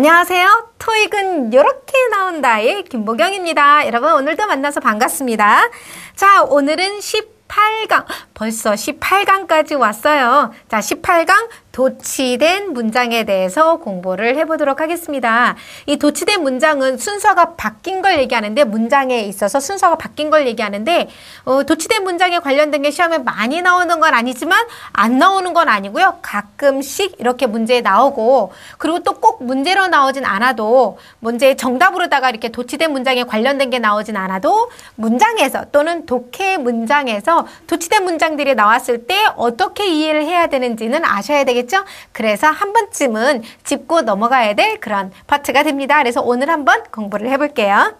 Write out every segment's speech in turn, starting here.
안녕하세요. 토익은 이렇게 나온다의 김보경입니다. 여러분 오늘도 만나서 반갑습니다. 자, 오늘은 18강 벌써 18강까지 왔어요. 자, 18강 도치된 문장에 대해서 공부를 해보도록 하겠습니다. 이 도치된 문장은 순서가 바뀐 걸 얘기하는데 문장에 있어서 순서가 바뀐 걸 얘기하는데 어, 도치된 문장에 관련된 게 시험에 많이 나오는 건 아니지만 안 나오는 건 아니고요. 가끔씩 이렇게 문제에 나오고 그리고 또 꼭 문제로 나오진 않아도 문제의 정답으로다가 이렇게 도치된 문장에 관련된 게 나오진 않아도 문장에서 또는 독해 문장에서 도치된 문장들이 나왔을 때 어떻게 이해를 해야 되는지는 아셔야 되겠습니다. 알겠죠? 그래서 한 번쯤은 짚고 넘어가야 될 그런 파트가 됩니다. 그래서 오늘 한 번 공부를 해볼게요.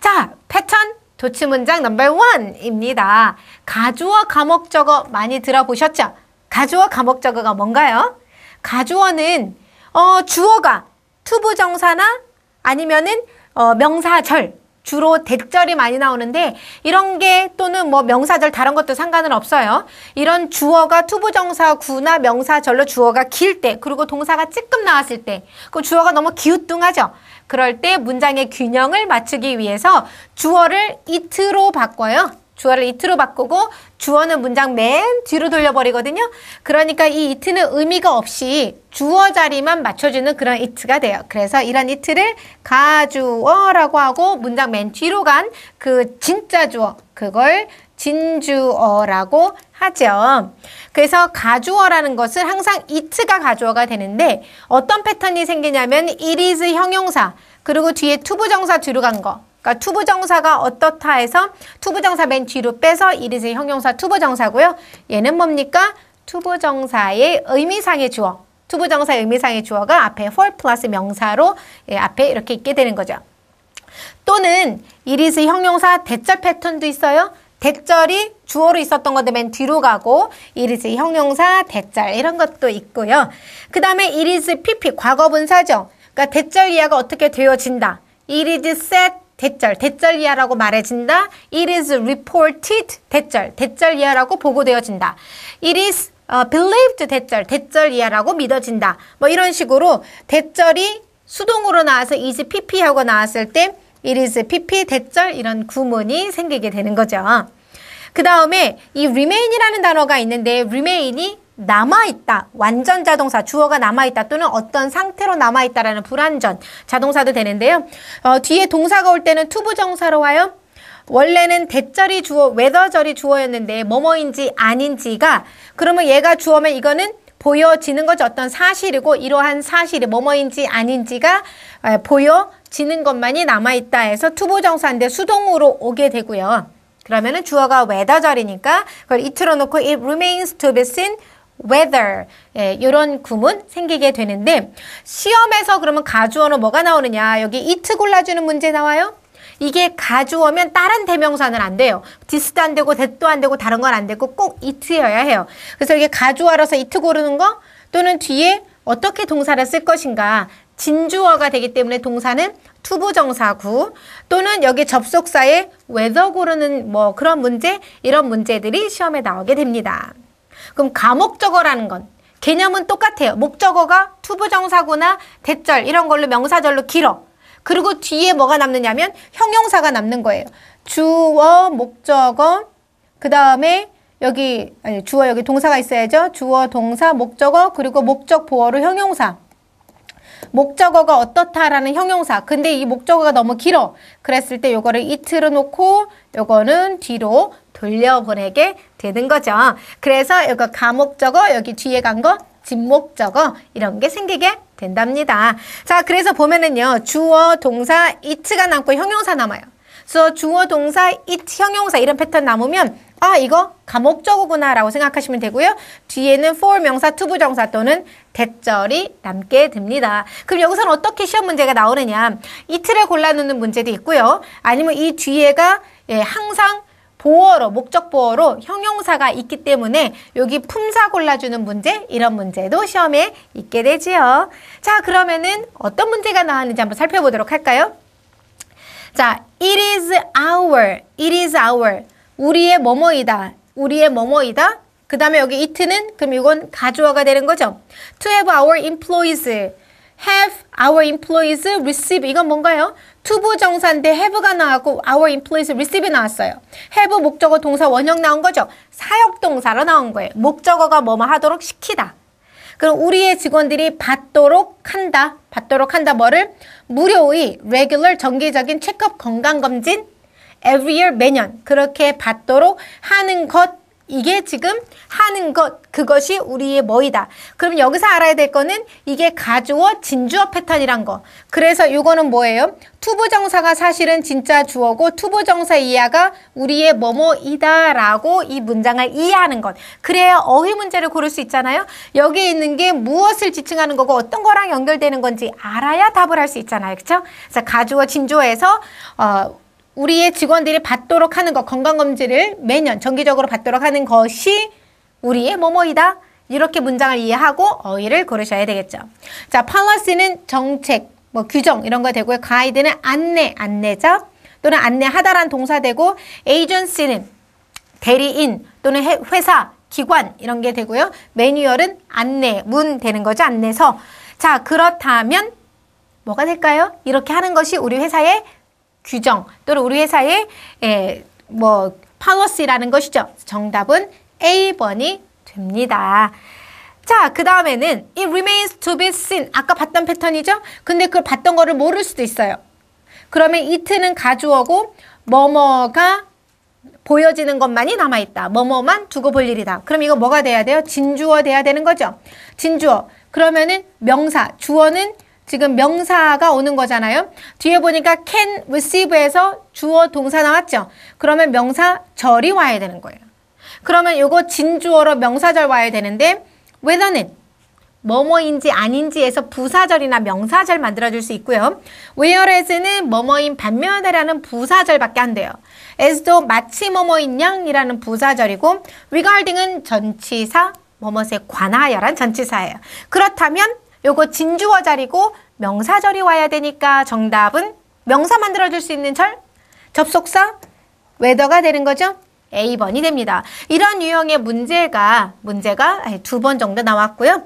자, 패턴 도치 문장 넘버 원입니다. 가주어 감옥 적어 많이 들어보셨죠? 가주어 감옥 적어가 뭔가요? 가주어는 어, 주어가 투부정사나 아니면은 어, 명사절 주로 대절이 많이 나오는데 이런 게 또는 뭐 명사절 다른 것도 상관은 없어요. 이런 주어가 투부정사 구나 명사절로 주어가 길 때 그리고 동사가 찌끔 나왔을 때 그 주어가 너무 기우뚱하죠. 그럴 때 문장의 균형을 맞추기 위해서 주어를 it로 바꿔요. 주어를 it로 바꾸고 주어는 문장 맨 뒤로 돌려버리거든요. 그러니까 이 it는 의미가 없이 주어 자리만 맞춰주는 그런 it가 돼요. 그래서 이런 it를 가주어라고 하고 문장 맨 뒤로 간 그 진짜 주어 그걸 진주어라고 하죠. 그래서 가주어라는 것은 항상 it가 가주어가 되는데 어떤 패턴이 생기냐면 it is 형용사 그리고 뒤에 투부정사 뒤로 간거 그러니까 투부정사가 어떻다 해서 투부정사 맨 뒤로 빼서 이르지 형용사 투부정사고요. 얘는 뭡니까? 투부정사의 의미상의 주어. 투부정사 의미상의 주어가 앞에 for 플러스 명사로 예, 앞에 이렇게 있게 되는 거죠. 또는 이리스 형용사 대절 패턴도 있어요. 대절이 주어로 있었던 것들 맨 뒤로 가고 이리스 형용사 대절 이런 것도 있고요. 그 다음에 이리스 PP 과거분사죠. 그러니까 대절 이하가 어떻게 되어진다. 이리즈 set 대절, 대절 이하라고 말해진다. It is reported 대절, 대절 이하라고 보고되어진다. It is uh, believed 대절, 대절 이하라고 믿어진다. 뭐 이런 식으로 대절이 수동으로 나와서 is pp 하고 나왔을 때 it is pp 대절 이런 구문이 생기게 되는 거죠. 그 다음에 이 remain이라는 단어가 있는데 remain이 남아있다, 완전 자동사, 주어가 남아있다 또는 어떤 상태로 남아있다라는 불완전 자동사도 되는데요. 어, 뒤에 동사가 올 때는 투부정사로 와요. 원래는 대절이 주어, 웨더절이 주어였는데 뭐뭐인지 아닌지가 그러면 얘가 주어면 이거는 보여지는 것이 어떤 사실이고 이러한 사실이 뭐뭐인지 아닌지가 보여지는 것만이 남아있다 해서 투부정사인데 수동으로 오게 되고요. 그러면은 주어가 웨더절이니까 그걸 이틀어 놓고 it remains to be seen whether 예, 이런 구문 생기게 되는데 시험에서 그러면 가주어는 뭐가 나오느냐 여기 it 골라주는 문제 나와요 이게 가주어면 다른 대명사는 안 돼요 디스도 안 되고 댓도 안 되고 다른 건 안 되고 꼭 it여야 해요 그래서 이게 가주어라서 it 고르는 거 또는 뒤에 어떻게 동사를 쓸 것인가 진주어가 되기 때문에 동사는 투부정사구 또는 여기 접속사에 whether 고르는 뭐 그런 문제 이런 문제들이 시험에 나오게 됩니다. 그럼 감옥적어라는건 개념은 똑같아요. 목적어가 투부정사구나 대절 이런 걸로 명사절로 길어. 그리고 뒤에 뭐가 남느냐면 형용사가 남는 거예요. 주어, 목적어, 그 다음에 여기 아니 주어 여기 동사가 있어야죠. 주어, 동사, 목적어 그리고 목적 보어로 형용사. 목적어가 어떻다라는 형용사. 근데 이 목적어가 너무 길어. 그랬을 때 요거를 이틀을 놓고 요거는 뒤로 돌려보내게 되는 거죠. 그래서 요거 가목적어 여기 뒤에 간 거 집목적어 이런 게 생기게 된답니다. 자, 그래서 보면은요. 주어, 동사, 이츠가 남고 형용사 남아요. 그래서 주어, 동사, it, 형용사 이런 패턴 남으면 아 이거 감옥적어구나 라고 생각하시면 되고요. 뒤에는 for 명사, to 부정사 또는 대절이 남게 됩니다. 그럼 여기서는 어떻게 시험 문제가 나오느냐. 이틀을 골라놓는 문제도 있고요. 아니면 이 뒤에가 예, 항상 보어로, 목적 보어로 형용사가 있기 때문에 여기 품사 골라주는 문제, 이런 문제도 시험에 있게 되지요. 자, 그러면은 어떤 문제가 나왔는지 한번 살펴보도록 할까요? 자, it is our, it is our. 우리의 뭐뭐이다, 우리의 뭐뭐이다. 그 다음에 여기 it는, 그럼 이건 가주어가 되는 거죠. To have our employees, have our employees receive. 이건 뭔가요? 투부 정사인데 have가 나왔고 our employees r e c e i v e 나왔어요. have 목적어 동사 원형 나온 거죠. 사역 동사로 나온 거예요. 목적어가 뭐뭐 하도록 시키다. 그럼 우리의 직원들이 받도록 한다. 받도록 한다. 뭐를? 무료의 regular 정기적인 체크업 건강검진 every year 매년 그렇게 받도록 하는 것 이게 지금 하는 것, 그것이 우리의 뭐이다. 그럼 여기서 알아야 될 거는 이게 가주어, 진주어 패턴이란 거. 그래서 이거는 뭐예요? 투부정사가 사실은 진짜 주어고 투부정사 이하가 우리의 뭐뭐이다 라고 이 문장을 이해하는 것. 그래야 어휘 문제를 고를 수 있잖아요. 여기에 있는 게 무엇을 지칭하는 거고 어떤 거랑 연결되는 건지 알아야 답을 할 수 있잖아요. 그렇죠? 그래서 가주어, 진주어에서 어, 우리의 직원들이 받도록 하는 것, 건강검진을 매년 정기적으로 받도록 하는 것이 우리의 뭐뭐이다. 이렇게 문장을 이해하고 어휘를 고르셔야 되겠죠. 자, policy는 정책, 뭐 규정 이런 거 되고요. 가이드는 안내, 안내자 또는 안내하다란 동사 되고 agency는 대리인 또는 회사, 기관 이런 게 되고요. 매뉴얼은 안내, 문 되는 거죠. 안내서. 자, 그렇다면 뭐가 될까요? 이렇게 하는 것이 우리 회사의 규정 또는 우리 회사의 에, 예, 뭐 팔러시라는 것이죠. 정답은 A번이 됩니다. 자, 그 다음에는 it remains to be seen. 아까 봤던 패턴이죠? 근데 그걸 봤던 거를 모를 수도 있어요. 그러면 it는 가주어고 뭐뭐가 보여지는 것만이 남아있다. 뭐뭐만 두고 볼 일이다. 그럼 이거 뭐가 돼야 돼요? 진주어 돼야 되는 거죠. 진주어. 그러면은 명사, 주어는 지금 명사가 오는 거잖아요. 뒤에 보니까 can receive에서 주어 동사 나왔죠. 그러면 명사 절이 와야 되는 거예요. 그러면 이거 진주어로 명사절 와야 되는데 whether는 뭐뭐인지 아닌지에서 부사절이나 명사절 만들어줄 수 있고요. whereas는 뭐뭐인 반면에라는 부사절밖에 안 돼요. as도 마치 뭐뭐인 양이라는 부사절이고 regarding은 전치사, 뭐뭐에 관하여란 전치사예요. 그렇다면 요거 진주어 자리고 명사절이 와야 되니까 정답은 명사 만들어줄 수 있는 절, 접속사, 웨더가 되는 거죠. A번이 됩니다. 이런 유형의 문제가, 문제가 두 번 정도 나왔고요.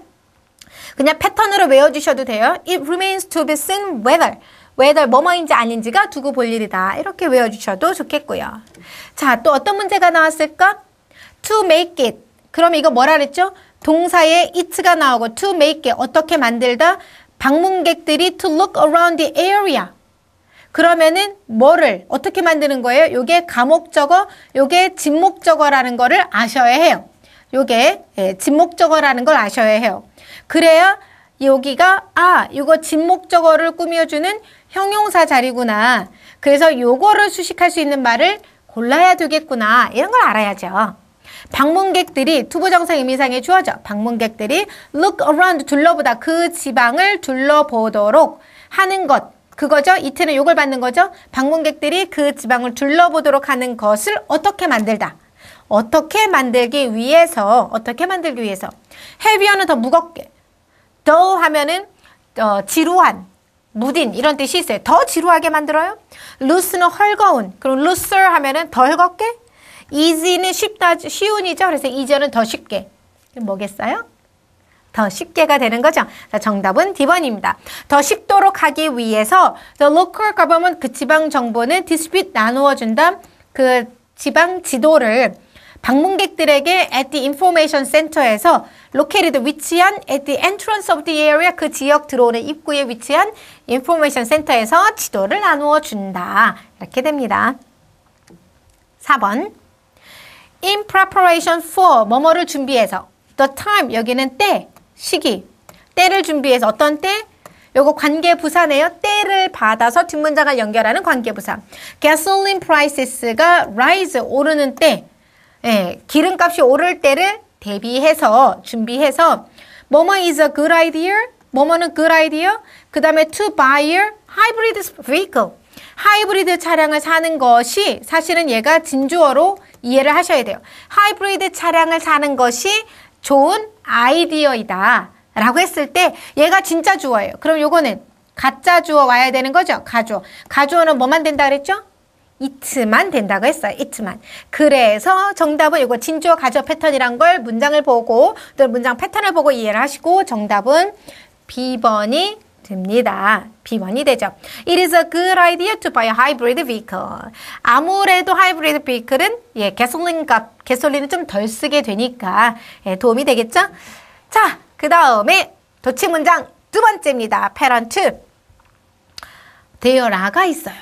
그냥 패턴으로 외워주셔도 돼요. It remains to be seen whether. whether 뭐뭐인지 아닌지가 두고 볼 일이다. 이렇게 외워주셔도 좋겠고요. 자, 또 어떤 문제가 나왔을까? To make it. 그럼 이거 뭐라 그랬죠? 동사에 it가 나오고 to make에 어떻게 만들다? 방문객들이 to look around the area. 그러면은 뭐를 어떻게 만드는 거예요? 요게 감옥적어, 요게 진목적어라는 거를 아셔야 해요. 요게 예, 진목적어라는 걸 아셔야 해요. 그래야 여기가 아요거 진목적어를 꾸며주는 형용사 자리구나. 그래서 요거를 수식할 수 있는 말을 골라야 되겠구나. 이런 걸 알아야죠. 방문객들이 투부정상의미상에 주어져 방문객들이 look around 둘러보다 그 지방을 둘러보도록 하는 것 그거죠. 이태는 욕을 받는 거죠. 방문객들이 그 지방을 둘러보도록 하는 것을 어떻게 만들다. 어떻게 만들기 위해서 어떻게 만들기 위해서 heavy는 더 무겁게 더 하면은 어, 지루한 무딘 이런 뜻이 있어요. 더 지루하게 만들어요. loose는 헐거운 그럼 looser 하면은 덜겁게 easy는 쉽다, 쉬운이죠. 그래서 easy는 더 쉽게. 뭐겠어요? 더 쉽게가 되는 거죠. 자, 정답은 D번입니다. 더 쉽도록 하기 위해서 the local government 그 지방 정부는 distribute 나누어 준다. 그 지방 지도를 방문객들에게 at the information center에서 located 위치한 at the entrance of the area 그 지역 들어오는 입구에 위치한 information center에서 지도를 나누어 준다. 이렇게 됩니다. 4번 in preparation for 뭐뭐를 준비해서 the time 여기는 때, 시기 때를 준비해서 어떤 때? 요거 관계부사네요. 때를 받아서 뒷문장을 연결하는 관계부사. gasoline prices가 rise 오르는 때 예, 기름값이 오를 때를 대비해서 준비해서 뭐뭐 is a good idea 뭐뭐는 good idea 그 다음에 to buy a hybrid vehicle 하이브리드 차량을 사는 것이 사실은 얘가 진주어로 이해를 하셔야 돼요. 하이브리드 차량을 사는 것이 좋은 아이디어이다. 라고 했을 때 얘가 진짜 주어예요. 그럼 요거는 가짜 주어 와야 되는 거죠. 가주어. 가주어는 뭐만 된다 그랬죠? 이트만 된다고 했어요. 이트만. 그래서 정답은 이거 진주어 가주어 패턴이란 걸 문장을 보고 또 문장 패턴을 보고 이해를 하시고 정답은 B번이 됩니다. B1이 되죠. It is a good idea to buy a hybrid vehicle. 아무래도 hybrid v 은 예, 가솔린 값, 가솔린을 좀 덜 쓰게 되니까 예, 도움이 되겠죠? 자, 그 다음에 도칭 문장 두 번째입니다. p a r 되어라가 있어요.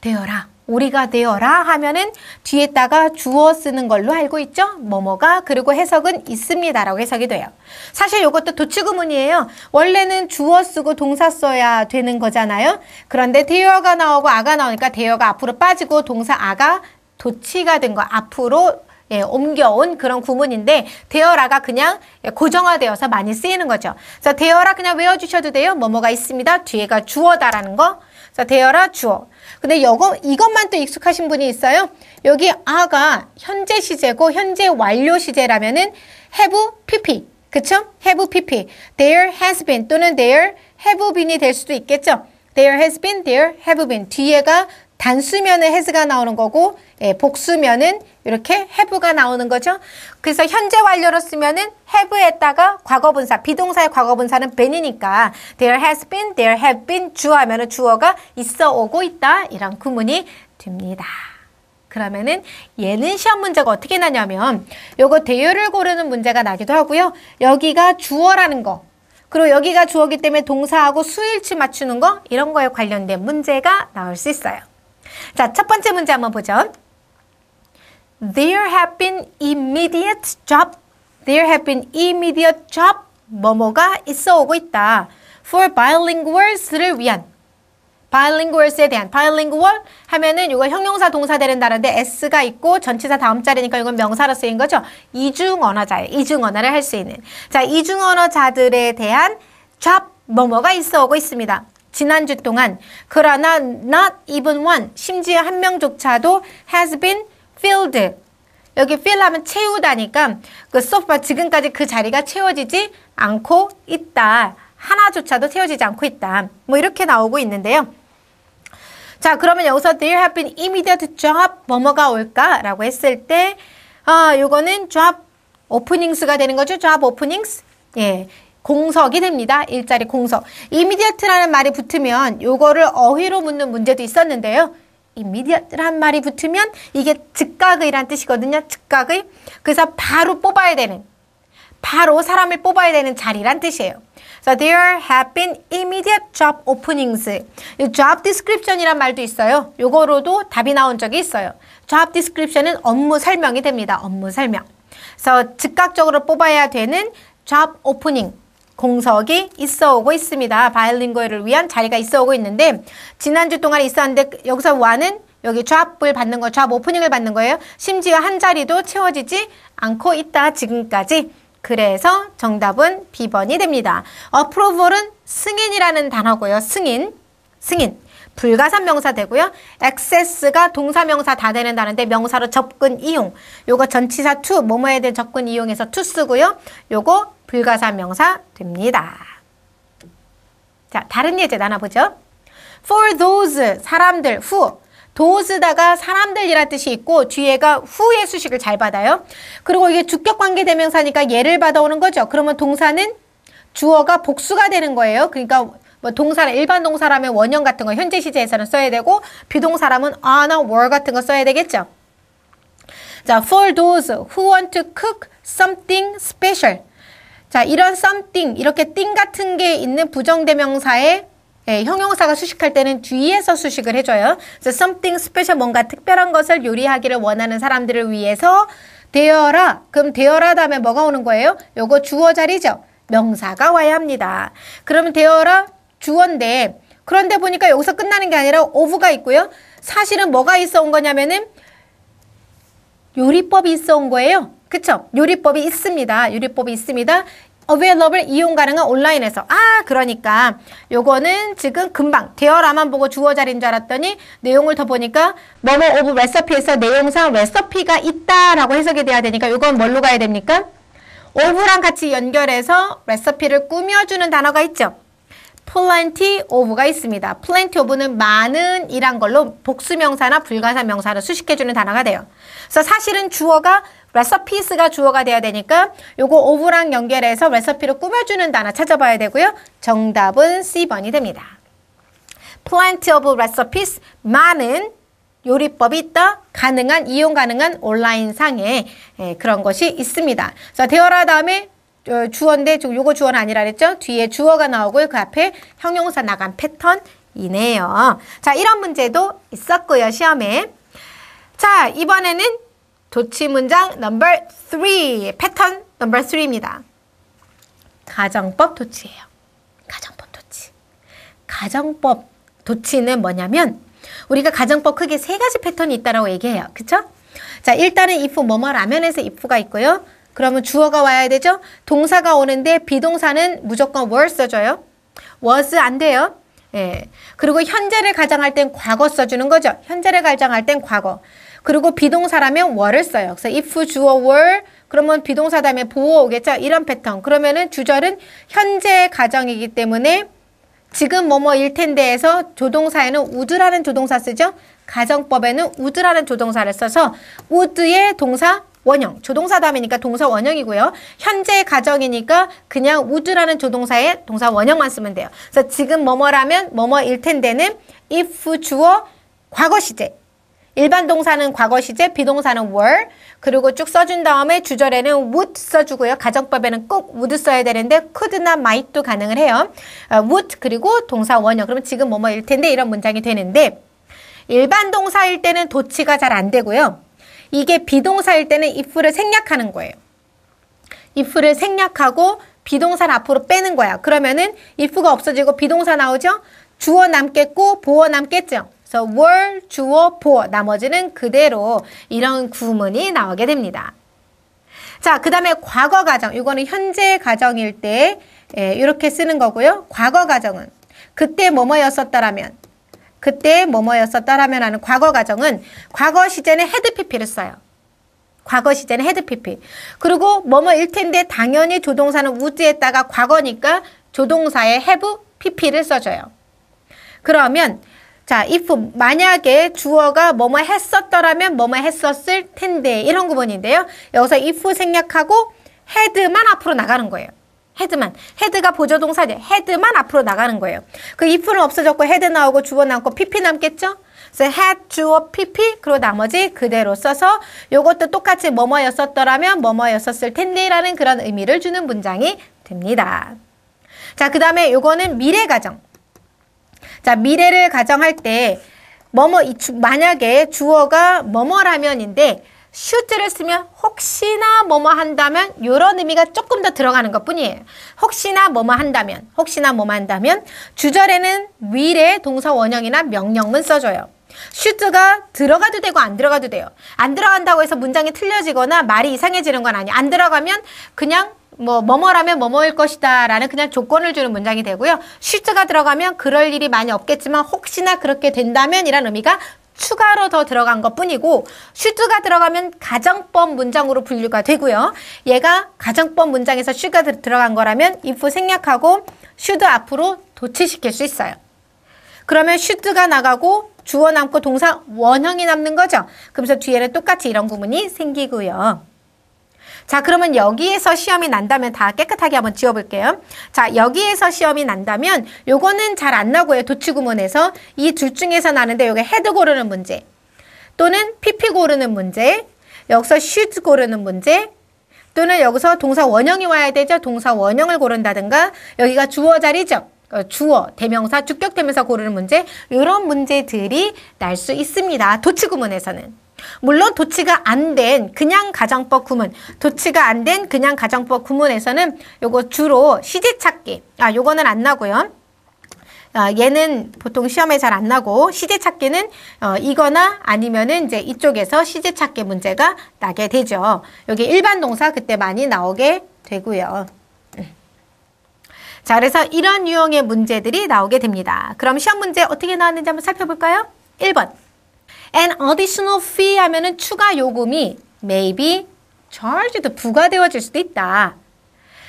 되어라. 우리가 되어라 하면은 뒤에다가 주어 쓰는 걸로 알고 있죠? 뭐뭐가 그리고 해석은 있습니다라고 해석이 돼요. 사실 이것도 도치구문이에요. 원래는 주어 쓰고 동사 써야 되는 거잖아요. 그런데 대어가 나오고 아가 나오니까 대어가 앞으로 빠지고 동사 아가 도치가 된 거 앞으로 예, 옮겨온 그런 구문인데 대어라가 그냥 예, 고정화되어서 많이 쓰이는 거죠. 그래서 대어라 그냥 외워주셔도 돼요. 뭐뭐가 있습니다. 뒤에가 주어다라는 거 자, 되어라 주어. 근데 요거 이것만 또 익숙하신 분이 있어요. 여기 아가 현재 시제고 현재 완료 시제라면은 have pp. 그쵸? have pp. there has been 또는 there have been이 될 수도 있겠죠? there has been, there have been. 뒤에가 단수면은 has가 나오는 거고 예, 복수면은 이렇게 have가 나오는 거죠. 그래서 현재 완료로 쓰면은 have에다가 과거분사, 비동사의 과거분사는 been이니까 there has been, there have been 주어하면은 주어가 있어 오고 있다 이런 구문이 됩니다. 그러면은 얘는 시험 문제가 어떻게 나냐면 요거 대열을 고르는 문제가 나기도 하고요. 여기가 주어라는 거 그리고 여기가 주어기 때문에 동사하고 수일치 맞추는 거 이런 거에 관련된 문제가 나올 수 있어요. 자, 첫 번째 문제 한번 보죠. There have been immediate job. There have been immediate job. 뭐뭐가 있어 오고 있다. For bilinguals를 위한. bilinguals에 대한. bilingual 하면은 이거 형용사 동사 되는 단어인데 s가 있고 전치사 다음 자리니까 이건 명사로 쓰인 거죠. 이중 언어자예 이중 언어를 할 수 있는. 자, 이중 언어자들에 대한 job 뭐뭐가 있어 오고 있습니다. 지난주 동안 그러나 not even one 심지어 한 명조차도 has been filled 여기 fill 하면 채우다니까 그 소파 지금까지 그 자리가 채워지지 않고 있다 하나조차도 채워지지 않고 있다 뭐 이렇게 나오고 있는데요 자 그러면 여기서 there have been immediate job 뭐뭐가 올까 라고 했을 때 아, 요거는 job openings가 되는 거죠 job openings 예, 공석이 됩니다. 일자리 공석. immediate라는 말이 붙으면 요거를 어휘로 묻는 문제도 있었는데요. immediate란 말이 붙으면 이게 즉각의란 뜻이거든요. 즉각의. 그래서 바로 뽑아야 되는 바로 사람을 뽑아야 되는 자리란 뜻이에요. So there have been immediate job openings. job description이란 말도 있어요. 요거로도 답이 나온 적이 있어요. job description은 업무 설명이 됩니다. 업무 설명. 그래서 즉각적으로 뽑아야 되는 job opening. 공석이 있어 오고 있습니다. 바이올린고를 위한 자리가 있어 오고 있는데 지난주 동안 있었는데 여기서 와는 여기 좌합을 받는 거, 좌합 오프닝을 받는 거예요. 심지어 한 자리도 채워지지 않고 있다. 지금까지. 그래서 정답은 B번이 됩니다. approval은 승인이라는 단어고요. 승인, 승인. 불가산 명사 되고요. access가 동사명사 다 되는 단어인데 명사로 접근 이용. 요거 전치사 to, 뭐뭐에 대한 접근 이용해서 to 쓰고요. 요거 불가사 명사 됩니다. 자, 다른 예제 나눠보죠. For those, 사람들, who. those다가 사람들이란 뜻이 있고 뒤에가 who의 수식을 잘 받아요. 그리고 이게 주격 관계 대명사니까 예를 받아오는 거죠. 그러면 동사는 주어가 복수가 되는 거예요. 그러니까 뭐 동사는 일반 동사라면 원형 같은 거 현재 시제에서는 써야 되고 비동사라면 on나 were 같은 거 써야 되겠죠. 자, for those who want to cook something special. 자, 이런 something, 이렇게 thing 같은 게 있는 부정대명사에 예, 형용사가 수식할 때는 뒤에서 수식을 해줘요. 그래서 something special, 뭔가 특별한 것을 요리하기를 원하는 사람들을 위해서 되어라. 그럼 되어라 다음에 뭐가 오는 거예요? 요거 주어 자리죠. 명사가 와야 합니다. 그러면 되어라 주어인데 그런데 보니까 여기서 끝나는 게 아니라 오브가 있고요. 사실은 뭐가 있어 온 거냐면은 요리법이 있어 온 거예요. 그쵸? 요리법이 있습니다. 요리법이 있습니다. 어웨이러블 이용 가능한 온라인에서 아 그러니까 요거는 지금 금방 대어라만 보고 주어 자리인 줄 알았더니 내용을 더 보니까 너머 오브 레시피에서 내용상 레시피가 있다라고 해석이 돼야 되니까 요건 뭘로 가야 됩니까? 오브랑 같이 연결해서 레시피를 꾸며주는 단어가 있죠. plenty of가 있습니다. plenty of는 많은 이란 걸로 복수명사나 불가사 명사를 수식해주는 단어가 돼요. 그래서 사실은 주어가 레서피스가 주어가 돼야 되니까 요거 오브랑 연결해서 레서피로 꾸며주는 단어 찾아봐야 되고요. 정답은 C번이 됩니다. Plenty of recipes, 많은 요리법이 있다. 가능한, 이용 가능한 온라인 상에 예, 그런 것이 있습니다. 자, 대어라 다음에 어, 주어인데 요거 주어는 아니라 그랬죠? 뒤에 주어가 나오고요. 그 앞에 형용사 나간 패턴이네요. 자, 이런 문제도 있었고요. 시험에. 자, 이번에는 도치 문장 넘버 3 패턴 넘버 3입니다. 가정법 도치예요. 가정법 도치. 가정법 도치는 뭐냐면 우리가 가정법 크게 세 가지 패턴이 있다라고 얘기해요. 그죠 자, 일단은 if 뭐뭐 라면에서 if가 있고요. 그러면 주어가 와야 되죠? 동사가 오는데 비동사는 무조건 were 써줘요. was 안 돼요. 예. 그리고 현재를 가장할 땐 과거 써주는 거죠. 현재를 가장할 땐 과거. 그리고 비동사라면 were를 써요. 그래서 if 주어 were 그러면 비동사 다음에 보어 오겠죠. 이런 패턴. 그러면은 주절은 현재 가정이기 때문에 지금 뭐뭐일 텐데에서 조동사에는 우 o 라는 조동사 쓰죠. 가정법에는 우 o 라는 조동사를 써서 우 o u 의 동사 원형, 조동사 다음이니까 동사 원형이고요. 현재 가정이니까 그냥 우 o 라는 조동사의 동사 원형만 쓰면 돼요. 그래서 지금 뭐뭐라면 뭐뭐일 텐데는 if 주어 과거 시제 일반 동사는 과거 시제, 비동사는 were. 그리고 쭉 써준 다음에 주절에는 would 써주고요. 가정법에는 꼭 would 써야 되는데 could나 might도 가능을 해요. 어, would 그리고 동사 원형. 그럼 지금 뭐 뭐 일 텐데 이런 문장이 되는데 일반 동사일 때는 도치가 잘 안 되고요. 이게 비동사일 때는 if를 생략하는 거예요. if를 생략하고 비동사를 앞으로 빼는 거야. 그러면은 if가 없어지고 비동사 나오죠? 주어 남겠고 보어 남겠죠? 그래서 were, 주어, for 나머지는 그대로 이런 구문이 나오게 됩니다. 자, 그 다음에 과거 가정. 이거는 현재 가정일 때 예, 이렇게 쓰는 거고요. 과거 가정은 그때 뭐뭐였었다라면 그때 뭐뭐였었다라면 하는 과거 가정은 과거 시제는 헤드 PP를 써요. 과거 시제는 헤드 PP. 그리고 뭐뭐일 텐데 당연히 조동사는 우즈에다가 과거니까 조동사에 have PP를 써줘요. 그러면 자, if 만약에 주어가 뭐뭐 했었더라면 뭐뭐 했었을 텐데 이런 구분인데요. 여기서 if 생략하고 헤드만 앞으로 나가는 거예요. 헤드만 헤드가 보조동사죠. 헤드만 앞으로 나가는 거예요. 그 if는 없어졌고 헤드 나오고 주어 남고 pp 남겠죠? 그래서 had 주어 pp 그리고 나머지 그대로 써서 요것도 똑같이 뭐뭐였었더라면 뭐뭐였었을 텐데라는 그런 의미를 주는 문장이 됩니다. 자, 그 다음에 요거는 미래 가정. 자, 미래를 가정할 때 뭐뭐 이 만약에 주어가 뭐뭐라면인데 슈트를 쓰면 혹시나 뭐뭐 한다면 이런 의미가 조금 더 들어가는 것뿐이에요. 혹시나 뭐뭐 한다면 혹시나 뭐뭐 한다면 주절에는 위례 동사 원형이나 명령문 써줘요. 슈트가 들어가도 되고 안 들어가도 돼요. 안 들어간다고 해서 문장이 틀려지거나 말이 이상해지는 건 아니에요. 안 들어가면 그냥 뭐 뭐뭐라면 뭐뭐일 것이다 라는 그냥 조건을 주는 문장이 되고요. 슈트가 들어가면 그럴 일이 많이 없겠지만 혹시나 그렇게 된다면 이란 의미가 추가로 더 들어간 것 뿐이고 슈트가 들어가면 가정법 문장으로 분류가 되고요. 얘가 가정법 문장에서 슈가 들어간 거라면 if 생략하고 슈드 앞으로 도치시킬 수 있어요. 그러면 슈트가 나가고 주어 남고 동사 원형이 남는 거죠. 그래서 뒤에는 똑같이 이런 구문이 생기고요. 자 그러면 여기에서 시험이 난다면 다 깨끗하게 한번 지워볼게요. 자 여기에서 시험이 난다면 요거는 잘 안 나고요. 도치구문에서 이 둘 중에서 나는데 요게 헤드 고르는 문제 또는 PP 고르는 문제 여기서 슈즈 고르는 문제 또는 여기서 동사 원형이 와야 되죠. 동사 원형을 고른다든가 여기가 주어 자리죠. 어, 주어, 대명사, 주격 대명사 고르는 문제 이런 문제들이 날 수 있습니다. 도치 구문에서는. 물론 도치가 안 된 그냥 가정법 구문, 도치가 안 된 그냥 가정법 구문에서는 요거 주로 시제 찾기. 아, 요거는 안 나고요. 아, 얘는 보통 시험에 잘 안 나고 시제 찾기는 어, 이거나 아니면은 이제 이쪽에서 시제 찾기 문제가 나게 되죠. 여기 일반 동사 그때 많이 나오게 되고요. 자, 그래서 이런 유형의 문제들이 나오게 됩니다. 그럼 시험 문제 어떻게 나왔는지 한번 살펴볼까요? 1번. An additional fee 하면은 추가 요금이 maybe charged 부과되어질 수도 있다.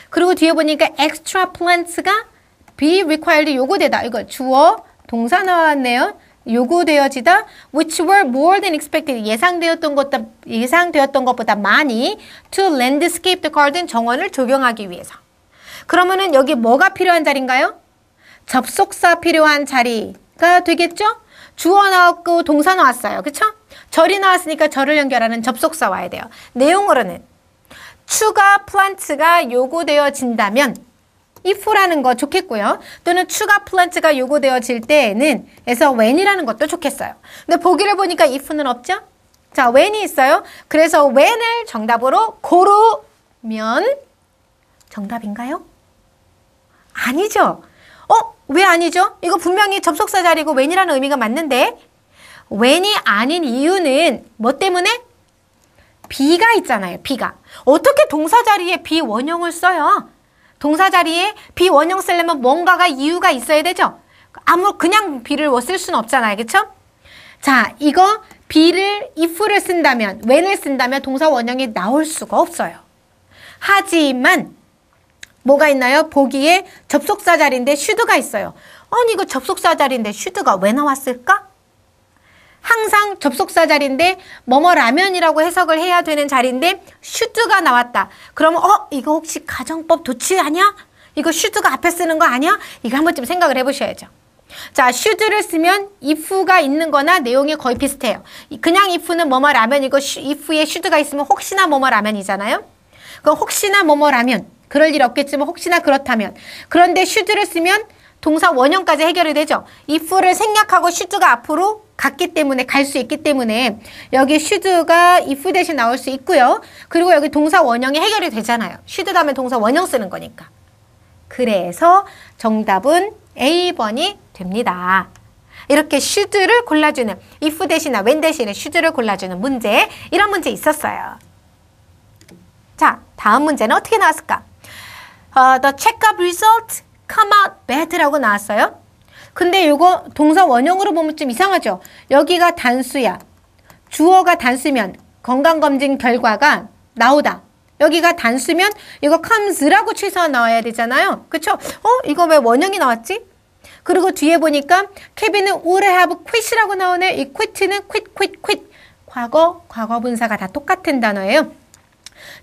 그리고 뒤에 보니까 extra plants가 be required 요구되다. 이거 주어 동사 나왔네요. 요구되어지다 which were more than expected 예상되었던 것보다 예상되었던 것보다 많이 to landscape the garden 정원을 조경하기 위해서 그러면은 여기 뭐가 필요한 자리인가요? 접속사 필요한 자리가 되겠죠? 주어 나왔고 동사 나왔어요. 그렇죠 절이 나왔으니까 절을 연결하는 접속사 와야 돼요. 내용으로는 추가 플란츠가 요구되어진다면 if라는 거 좋겠고요. 또는 추가 플란츠가 요구되어질 때에는 에서 when이라는 것도 좋겠어요. 근데 보기를 보니까 if는 없죠? 자, when이 있어요. 그래서 when을 정답으로 고르면 정답인가요? 아니죠. 어? 왜 아니죠? 이거 분명히 접속사 자리고 when이라는 의미가 맞는데 when이 아닌 이유는 뭐 때문에? 비가 있잖아요. 비가. 어떻게 동사 자리에 비 원형을 써요? 동사 자리에 비 원형 쓰려면 뭔가가 이유가 있어야 되죠? 아무 그냥 비를 뭐 쓸 수는 없잖아요. 그렇죠? 자, 이거 비를 if를 쓴다면 when을 쓴다면 동사 원형이 나올 수가 없어요. 하지만 뭐가 있나요? 보기에 접속사 자리인데 슈드가 있어요. 아니 이거 접속사 자리인데 슈드가 왜 나왔을까? 항상 접속사 자리인데 뭐뭐 라면이라고 해석을 해야 되는 자리인데 슈드가 나왔다. 그러면 어 이거 혹시 가정법 도치 아니야? 이거 슈드가 앞에 쓰는 거 아니야? 이거 한 번쯤 생각을 해보셔야죠. 자, should를 쓰면 if가 있는 거나 내용이 거의 비슷해요. 그냥 if는 뭐뭐 라면이고 if에 should가 있으면 혹시나 뭐뭐 라면이잖아요. 그럼 혹시나 뭐뭐 라면 그럴 일 없겠지만 혹시나 그렇다면 그런데 슈즈를 쓰면 동사 원형까지 해결이 되죠. if를 생략하고 슈즈가 앞으로 갔기 때문에 갈 수 있기 때문에 여기 슈즈가 if 대신 나올 수 있고요. 그리고 여기 동사 원형이 해결이 되잖아요. 슈즈 다음에 동사 원형 쓰는 거니까. 그래서 정답은 A번이 됩니다. 이렇게 슈즈를 골라주는 if 대신에 when 대신에 슈즈를 골라주는 문제 이런 문제 있었어요. 자, 다음 문제는 어떻게 나왔을까? uh, the checkup result come out bad라고 나왔어요. 근데 이거 동사 원형으로 보면 좀 이상하죠. 여기가 단수야. 주어가 단수면 건강검진 결과가 나오다. 여기가 단수면 이거 comes라고 취사 나와야 되잖아요. 그렇죠 어? 이거 왜 원형이 나왔지? 그리고 뒤에 보니까 케빈은 would have quit이라고 나오네. 이 quit는 quit, quit, quit. 과거, 과거 분사가 다 똑같은 단어예요.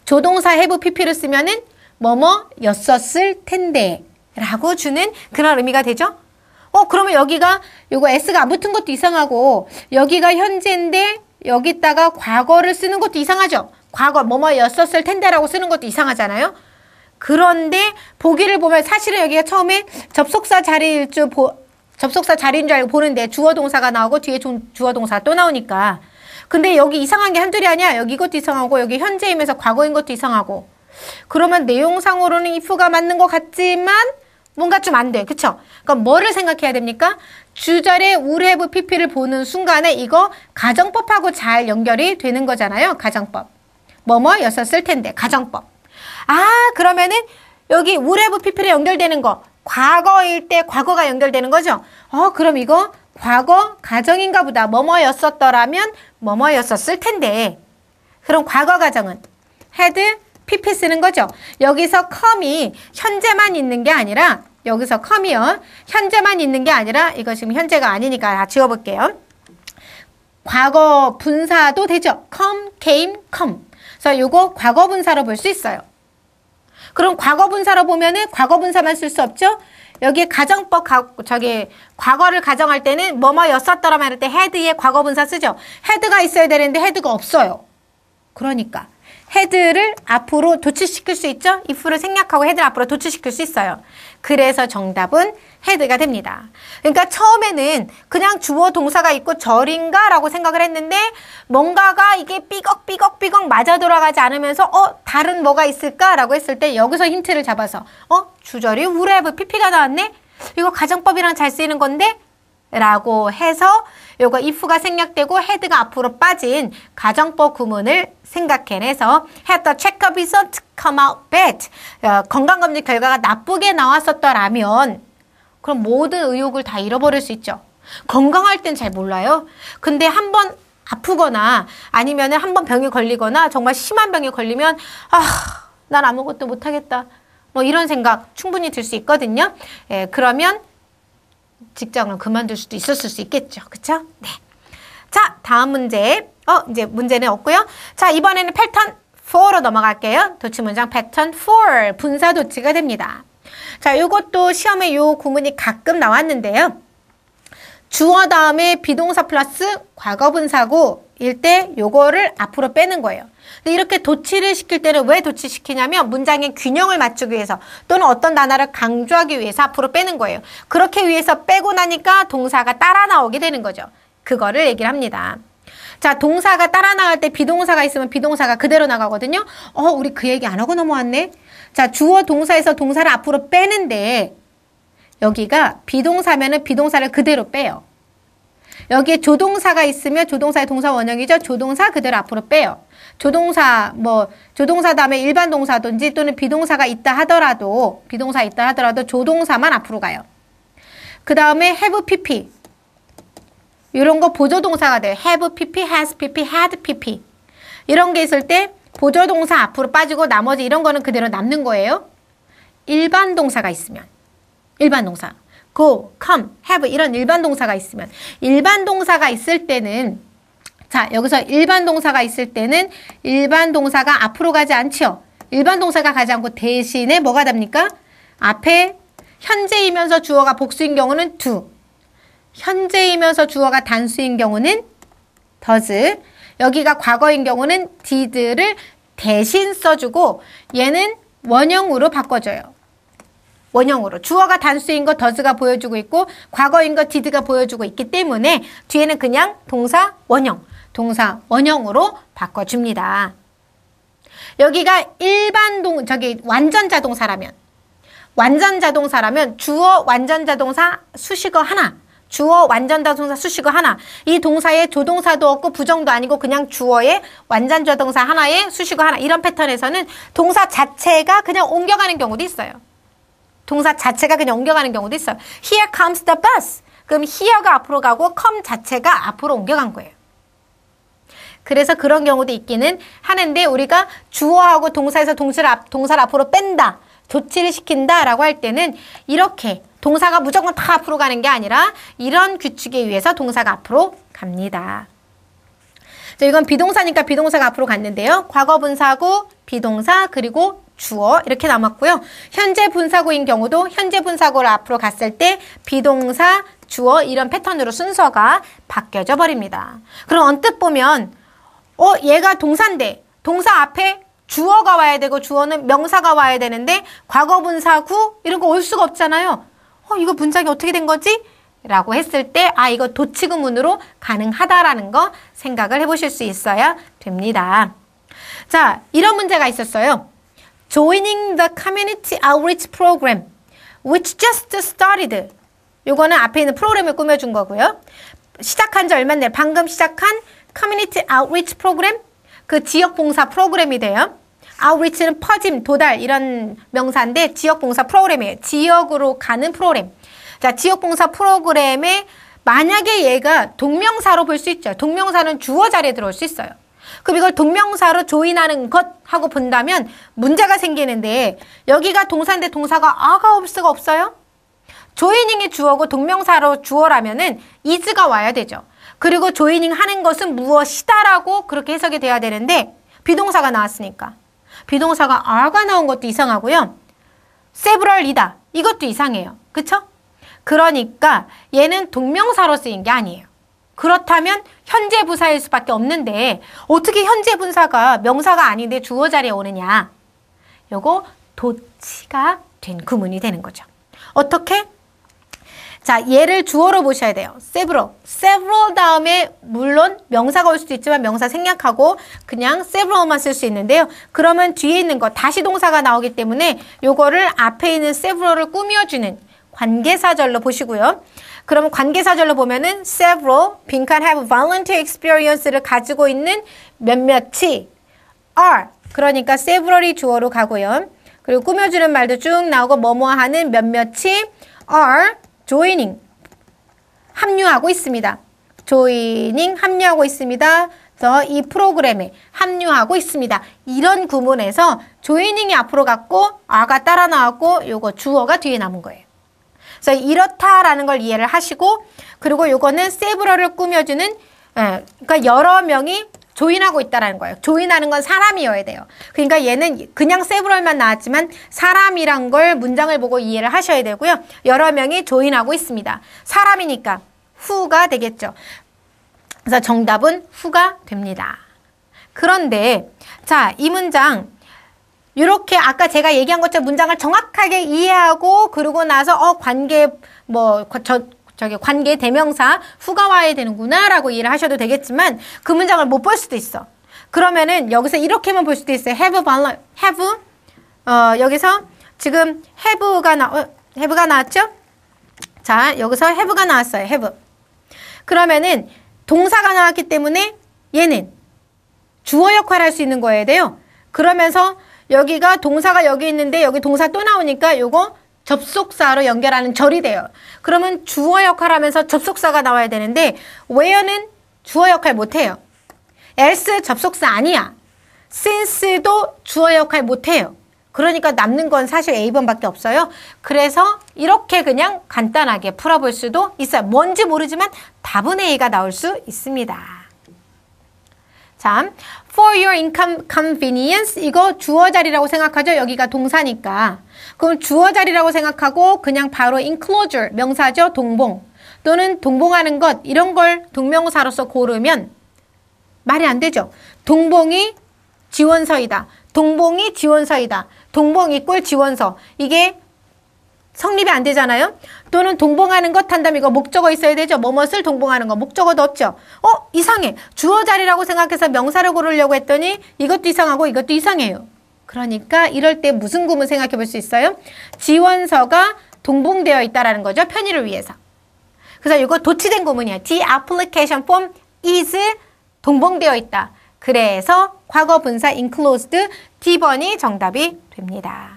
조동사 have pp를 쓰면은 뭐뭐였었을 텐데 라고 주는 그런 의미가 되죠. 어 그러면 여기가 요거 s가 안 붙은 것도 이상하고 여기가 현재인데 여기다가 과거를 쓰는 것도 이상하죠. 과거 뭐뭐였었을 텐데라고 쓰는 것도 이상하잖아요. 그런데 보기를 보면 사실은 여기가 처음에 접속사 자리일 줄 보, 접속사 자리인 줄 알고 보는데 주어 동사가 나오고 뒤에 주어 동사 또 나오니까 근데 여기 이상한 게 한둘이 아니야. 여기 이것도 이상하고 여기 현재이면서 과거인 것도 이상하고 그러면 내용상으로는 if가 맞는 것 같지만 뭔가 좀 안 돼. 그쵸? 그러니까 뭐를 생각해야 됩니까? 주절의 우레부 PP를 보는 순간에 이거 가정법하고 잘 연결이 되는 거잖아요. 가정법. 뭐뭐 였었을 텐데. 가정법. 아, 그러면은 여기 우레부 p p 를 연결되는 거. 과거일 때 과거가 연결되는 거죠. 어, 그럼 이거 과거 가정인가 보다. 뭐뭐였었더라면 뭐뭐였었을 텐데. 그럼 과거 가정은 헤드 PP 쓰는 거죠. 여기서 컴이 현재만 있는 게 아니라 여기서 컴이요. 현재만 있는 게 아니라 이거 지금 현재가 아니니까 다 지워볼게요. 과거 분사도 되죠. come, came, come. 그래서 요거 과거 분사로 볼 수 있어요. 그럼 과거 분사로 보면은 과거 분사만 쓸 수 없죠. 여기 가정법 가, 저기 과거를 가정할 때는 뭐뭐였었더라 말할 때 헤드에 과거 분사 쓰죠. 헤드가 있어야 되는데 헤드가 없어요. 그러니까 헤드를 앞으로 도출시킬 수 있죠? if를 생략하고 헤드를 앞으로 도출시킬 수 있어요. 그래서 정답은 헤드가 됩니다. 그러니까 처음에는 그냥 주어 동사가 있고 절인가 라고 생각을 했는데 뭔가가 이게 삐걱삐걱삐걱 맞아 돌아가지 않으면서 어? 다른 뭐가 있을까? 라고 했을 때 여기서 힌트를 잡아서 어? 주절이 후레브 PP가 뭐 나왔네? 이거 가정법이랑 잘 쓰이는 건데 라고 해서 요거 if가 생략되고 head가 앞으로 빠진 가정법 구문을 생각해내서 had the checkup result come out bad 어, 건강검진 결과가 나쁘게 나왔었더라면 그럼 모든 의욕을 다 잃어버릴 수 있죠. 건강할 땐 잘 몰라요. 근데 한 번 아프거나 아니면 은 한번 병에 걸리거나 정말 심한 병에 걸리면 아, 난 아무것도 못하겠다. 뭐 이런 생각 충분히 들 수 있거든요. 예, 그러면 직장을 그만둘 수도 있었을 수 있겠죠. 그쵸? 네. 자, 다음 문제. 어, 이제 문제는 없고요. 자, 이번에는 패턴 4로 넘어갈게요. 도치 문장 패턴 4. 분사 도치가 됩니다. 자, 이것도 시험에 요 구문이 가끔 나왔는데요. 주어 다음에 비동사 플러스 과거 분사고 일때 요거를 앞으로 빼는 거예요. 근데 네, 이렇게 도치를 시킬 때는 왜 도치시키냐면 문장의 균형을 맞추기 위해서 또는 어떤 단어를 강조하기 위해서 앞으로 빼는 거예요. 그렇게 위해서 빼고 나니까 동사가 따라 나오게 되는 거죠. 그거를 얘기를 합니다. 자, 동사가 따라 나갈 때 비동사가 있으면 비동사가 그대로 나가거든요. 어, 우리 그 얘기 안 하고 넘어왔네. 자, 주어 동사에서 동사를 앞으로 빼는데 여기가 비동사면은 비동사를 그대로 빼요. 여기에 조동사가 있으면 조동사의 동사 원형이죠. 조동사 그대로 앞으로 빼요. 조동사 뭐 조동사 다음에 일반 동사든지 또는 비동사가 있다 하더라도 비동사 있다 하더라도 조동사만 앞으로 가요. 그 다음에 have pp 이런 거 보조동사가 돼요. have pp, has pp, had pp 이런 게 있을 때 보조동사 앞으로 빠지고 나머지 이런 거는 그대로 남는 거예요. 일반 동사가 있으면 일반 동사 go, come, have 이런 일반 동사가 있으면 일반 동사가 있을 때는 자, 여기서 일반 동사가 있을 때는 일반 동사가 앞으로 가지 않지요. 일반 동사가 가지 않고 대신에 뭐가 답니까? 앞에 현재이면서 주어가 복수인 경우는 do. 현재이면서 주어가 단수인 경우는 does. 여기가 과거인 경우는 did를 대신 써주고 얘는 원형으로 바꿔줘요. 원형으로 주어가 단수인 거 does가 보여주고 있고 과거인 거 did가 보여주고 있기 때문에 뒤에는 그냥 동사 원형 동사 원형으로 바꿔줍니다. 여기가 일반 동, 저기 완전 자동사라면 완전 자동사라면 주어 완전 자동사 수식어 하나 주어 완전 자동사 수식어 하나 이 동사에 조동사도 없고 부정도 아니고 그냥 주어에 완전 자동사 하나에 수식어 하나 이런 패턴에서는 동사 자체가 그냥 옮겨가는 경우도 있어요. 동사 자체가 그냥 옮겨가는 경우도 있어요. Here comes the bus. 그럼 here가 앞으로 가고 come 자체가 앞으로 옮겨간 거예요. 그래서 그런 경우도 있기는 하는데 우리가 주어하고 동사에서 동사를, 앞, 동사를 앞으로 뺀다. 조치를 시킨다 라고 할 때는 이렇게 동사가 무조건 다 앞으로 가는 게 아니라 이런 규칙에 의해서 동사가 앞으로 갑니다. 이건 비동사니까 비동사가 앞으로 갔는데요. 과거 분사구, 비동사, 그리고 주어 이렇게 남았고요. 현재 분사구인 경우도 현재 분사구를 앞으로 갔을 때 비동사, 주어 이런 패턴으로 순서가 바뀌어져 버립니다. 그럼 언뜻 보면 어, 얘가 동사인데 동사 앞에 주어가 와야 되고 주어는 명사가 와야 되는데 과거 분사구 이런 거 올 수가 없잖아요. 어, 이거 분석이 어떻게 된 거지? 라고 했을 때 아, 이거 도치구문으로 가능하다라는 거 생각을 해보실 수 있어야 됩니다. 자, 이런 문제가 있었어요. Joining the Community Outreach Program which just started 요거는 앞에 있는 프로그램을 꾸며준 거고요. 시작한 지 얼마 안 돼. 방금 시작한 커뮤니티 아웃리치 프로그램 그 지역 봉사 프로그램이 돼요. 아웃리치는 퍼짐, 도달 이런 명사인데 지역 봉사 프로그램이에요. 지역으로 가는 프로그램. 자, 지역 봉사 프로그램에 만약에 얘가 동명사로 볼 수 있죠. 동명사는 주어 자리에 들어올 수 있어요. 그럼 이걸 동명사로 조인하는 것 하고 본다면 문제가 생기는데 여기가 동사인데 동사가 아가 없스가 없어요? 조인닝이 주어고 동명사로 주어라면은 이즈가 와야 되죠. 그리고 조이닝 하는 것은 무엇이다라고 그렇게 해석이 돼야 되는데 비동사가 나왔으니까. 비동사가 are가 나온 것도 이상하고요. several이다. 이것도 이상해요. 그쵸? 그러니까 얘는 동명사로 쓰인 게 아니에요. 그렇다면 현재 부사일 수밖에 없는데 어떻게 현재 분사가 명사가 아닌데 주어 자리에 오느냐. 요거 도치가 된 구문이 되는 거죠. 어떻게? 자, 얘를 주어로 보셔야 돼요. several. several 다음에 물론 명사가 올 수도 있지만 명사 생략하고 그냥 several만 쓸 수 있는데요. 그러면 뒤에 있는 거 다시 동사가 나오기 때문에 요거를 앞에 있는 several을 꾸며주는 관계사절로 보시고요. 그러면 관계사절로 보면은 several, 빈칸 have volunteer experience를 가지고 있는 몇몇이 are. 그러니까 several이 주어로 가고요. 그리고 꾸며주는 말도 쭉 나오고 뭐뭐 하는 몇몇이 are joining 합류하고 있습니다. joining 합류하고 있습니다. 이 프로그램에 합류하고 있습니다. 이런 구문에서 조이닝이 앞으로 갔고 아가 따라 나왔고 요거 주어가 뒤에 남은 거예요. 그래서 이렇다라는 걸 이해를 하시고 그리고 요거는 세브러를 꾸며주는 에, 예, 그러니까 여러 명이 조인하고 있다라는 거예요. 조인하는 건 사람이어야 돼요. 그러니까 얘는 그냥 세브럴만 나왔지만 사람이란 걸 문장을 보고 이해를 하셔야 되고요. 여러 명이 조인하고 있습니다. 사람이니까 후가 되겠죠. 그래서 정답은 후가 됩니다. 그런데 자, 이 문장 이렇게 아까 제가 얘기한 것처럼 문장을 정확하게 이해하고 그러고 나서 어 관계 뭐저 저기 관계 대명사 후가와야 되는구나라고 이해를 하셔도 되겠지만 그 문장을 못 볼 수도 있어. 그러면은 여기서 이렇게만 볼 수도 있어요. have a have 어 여기서 지금 have가 나 어, have가 나왔죠? 자, 여기서 have가 나왔어요. have. 그러면은 동사가 나왔기 때문에 얘는 주어 역할을 할 수 있는 거예요. 돼요. 그러면서 여기가 동사가 여기 있는데 여기 동사 또 나오니까 요거 접속사로 연결하는 절이 돼요. 그러면 주어 역할하면서 접속사가 나와야 되는데 where는 주어 역할 못해요. else 접속사 아니야. since도 주어 역할 못해요. 그러니까 남는 건 사실 A번밖에 없어요. 그래서 이렇게 그냥 간단하게 풀어볼 수도 있어요. 뭔지 모르지만 답은 A가 나올 수 있습니다. 자, for your income convenience 이거 주어 자리라고 생각하죠. 여기가 동사니까. 그럼 주어 자리라고 생각하고 그냥 바로 enclosure 명사죠. 동봉. 또는 동봉하는 것 이런 걸 동명사로서 고르면 말이 안 되죠. 동봉이 지원서이다. 동봉이 지원서이다. 동봉 이꼴 지원서. 이게 성립이 안 되잖아요. 또는 동봉하는 것 한다면 이거 목적어 있어야 되죠. 뭐뭐을 동봉하는 거 목적어도 없죠. 어 이상해. 주어 자리라고 생각해서 명사를 고르려고 했더니 이것도 이상하고 이것도 이상해요. 그러니까 이럴 때 무슨 구문 생각해 볼 수 있어요? 지원서가 동봉되어 있다라는 거죠. 편의를 위해서. 그래서 이거 도치된 구문이야. The application form is 동봉되어 있다. 그래서 과거 분사 enclosed D번이 정답이 됩니다.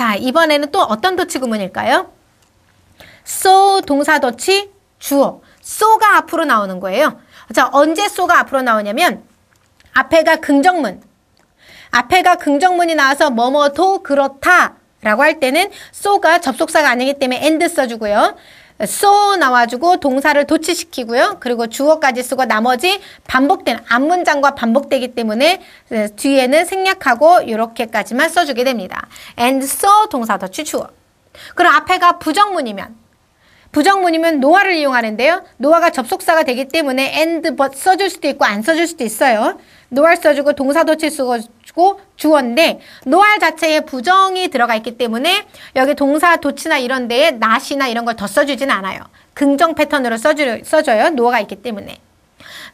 자, 이번에는 또 어떤 도치 구문일까요? so 동사 도치 주어. so가 앞으로 나오는 거예요. 자, 언제 so가 앞으로 나오냐면 앞에가 긍정문. 앞에가 긍정문이 나와서 뭐뭐도 그렇다. 라고 할 때는 so가 접속사가 아니기 때문에 and 써주고요. so 나와주고 동사를 도치시키고요. 그리고 주어까지 쓰고 나머지 반복된 앞문장과 반복되기 때문에 뒤에는 생략하고 이렇게까지만 써주게 됩니다. and so 동사 더치 주어. 그럼 앞에가 부정문이면 부정문이면 노화를 이용하는데요. 노화가 접속사가 되기 때문에 and but 써줄 수도 있고 안 써줄 수도 있어요. 노화를 써주고 동사 도치 쓰고 고 주어인데 노알 자체에 부정이 들어가 있기 때문에 여기 동사 도치나 이런 데에 낫이나 이런 걸 더 써주진 않아요. 긍정 패턴으로 써주, 써줘요. 노어가 있기 때문에.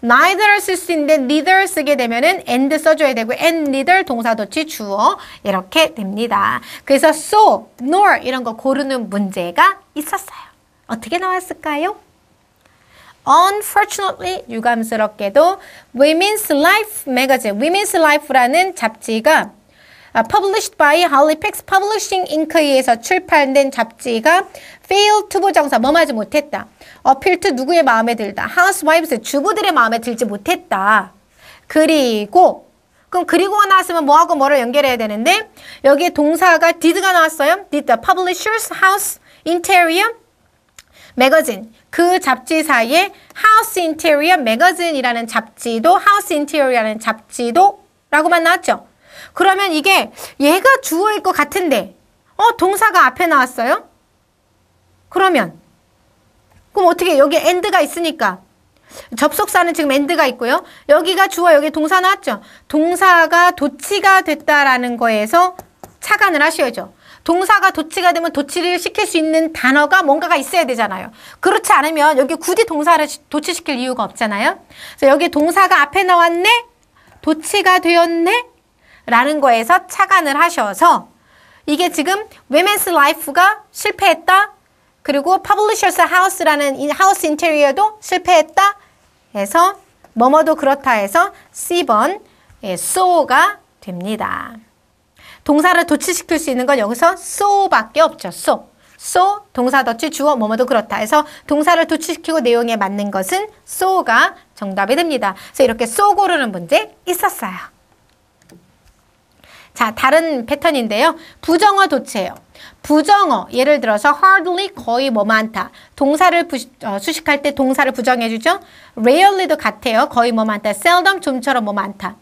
neither를 쓸수 있는데 neither 쓰게 되면은 and 써줘야 되고 and neither 동사 도치 주어 이렇게 됩니다. 그래서 so, nor 이런 거 고르는 문제가 있었어요. 어떻게 나왔을까요? unfortunately 유감스럽게도 Women's Life Magazine, Women's Life라는 잡지가 published by Halifax Publishing Inc.에 의해서 출판된 잡지가 fail to 부정사 뭐하지 못했다. a p p 누구의 마음에 들다. housewives 주부들의 마음에 들지 못했다. 그리고 그럼 그리고 나왔으면 뭐하고 뭐를 연결해야 되는데 여기에 동사가 did가 나왔어요. did the publishers house interior 매거진 그잡지사이에 하우스 인테리어 매거진이라는 잡지도 하우스 인테리어라는 잡지도 라고만 나왔죠. 그러면 이게 얘가 주어일 것 같은데 어 동사가 앞에 나왔어요? 그러면 그럼 어떻게 여기 엔드가 있으니까 접속사는 지금 엔드가 있고요. 여기가 주어 여기 동사 나왔죠. 동사가 도치가 됐다라는 거에서 착안을 하셔야죠. 동사가 도치가 되면 도치를 시킬 수 있는 단어가 뭔가가 있어야 되잖아요. 그렇지 않으면 여기 굳이 동사를 도치시킬 이유가 없잖아요. 그래서 여기 동사가 앞에 나왔네? 도치가 되었네? 라는 거에서 착안을 하셔서 이게 지금 Women's Life가 실패했다. 그리고 Publishers House라는 이 하우스 인테리어도 실패했다. 해서 뭐뭐도 그렇다 해서 C번 예, so가 됩니다. 동사를 도치시킬 수 있는 건 여기서 so밖에 없죠. so. so 동사 덧치 주어 뭐뭐도 그렇다. 해서 동사를 도치시키고 내용에 맞는 것은 so가 정답이 됩니다. 그래서 이렇게 so 고르는 문제 있었어요. 자, 다른 패턴인데요. 부정어 도치예요 부정어, 예를 들어서 hardly 거의 뭐 많다. 동사를 부, 어, 수식할 때 동사를 부정해주죠. rarely도 같아요. 거의 뭐 많다. seldom 좀처럼 뭐 많다.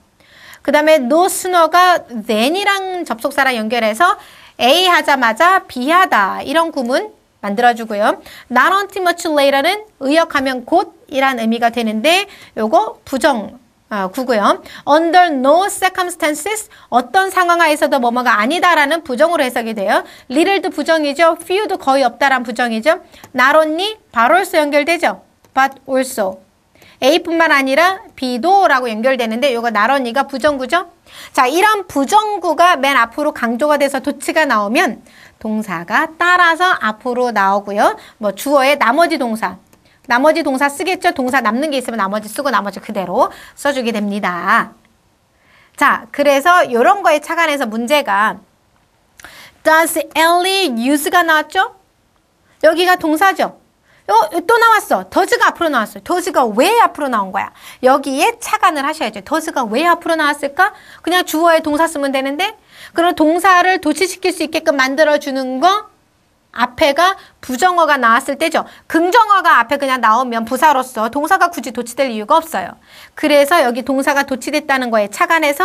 그 다음에 no s o 가 than이랑 접속사랑 연결해서 A 하자마자 B 하다 이런 구문 만들어주고요. not until much later는 의역하면 곧이란 의미가 되는데 요거 부정 어, 구고요. Under no circumstances 어떤 상황하에서도 뭐뭐가 아니다라는 부정으로 해석이 돼요. Little도 부정이죠. Few도 거의 없다란 부정이죠. Not only 바로 올수 연결되죠. But also A뿐만 아니라 B도라고 연결되는데 이거 나런이가 부정구죠? 자, 이런 부정구가 맨 앞으로 강조가 돼서 도치가 나오면 동사가 따라서 앞으로 나오고요. 뭐 주어의 나머지 동사, 나머지 동사 쓰겠죠? 동사 남는 게 있으면 나머지 쓰고 나머지 그대로 써주게 됩니다. 자, 그래서 이런 거에 착안해서 문제가 Does Ellie use가 나왔죠? 여기가 동사죠? 어, 또 나왔어. 더즈가 앞으로 나왔어 더즈가 왜 앞으로 나온 거야? 여기에 착안을 하셔야죠. 더즈가 왜 앞으로 나왔을까? 그냥 주어에 동사 쓰면 되는데 그런 동사를 도치시킬 수 있게끔 만들어주는 거 앞에가 부정어가 나왔을 때죠. 긍정어가 앞에 그냥 나오면 부사로서 동사가 굳이 도치될 이유가 없어요. 그래서 여기 동사가 도치됐다는 거에 착안해서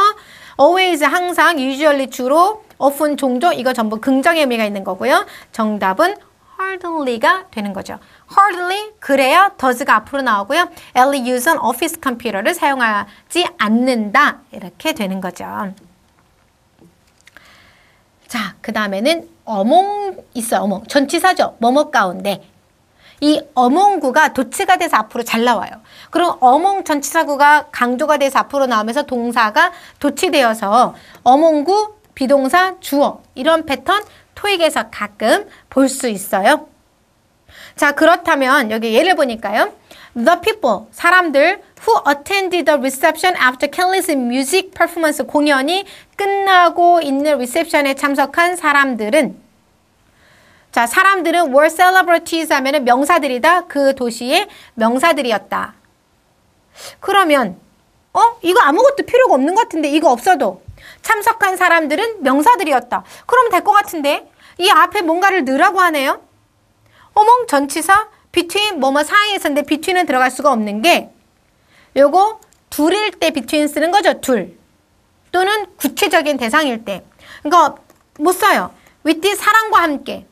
always 항상, usually 주로, often 종종 이거 전부 긍정의 의미가 있는 거고요. 정답은 hardly가 되는 거죠. hardly 그래야 does가 앞으로 나오고요. Ellie uses an office computer를 사용하지 않는다 이렇게 되는 거죠. 자, 그 다음에는 어몽 있어요. 어몽. 전치사죠. 뭐뭐 가운데. 이 어몽구가 도치가 돼서 앞으로 잘 나와요. 그럼 어몽 전치사구가 강조가 돼서 앞으로 나오면서 동사가 도치되어서 어몽구, 비동사, 주어 이런 패턴 토익에서 가끔 볼 수 있어요. 자, 그렇다면 여기 예를 보니까요. The people, 사람들 who attended the reception after Kelly's music performance 공연이 끝나고 있는 리셉션에 참석한 사람들은 자, 사람들은 were celebrities 하면은 명사들이다. 그 도시의 명사들이었다. 그러면 어? 이거 아무것도 필요가 없는 것 같은데 이거 없어도 참석한 사람들은 명사들이었다. 그럼 될 것 같은데 이 앞에 뭔가를 넣으라고 하네요. 어몽 전치사 between 뭐뭐 사이에서인데 between은 들어갈 수가 없는 게 요거 둘일 때 between 쓰는 거죠. 둘. 또는 구체적인 대상일 때. 그러니까 못 써요. with 사람과 함께.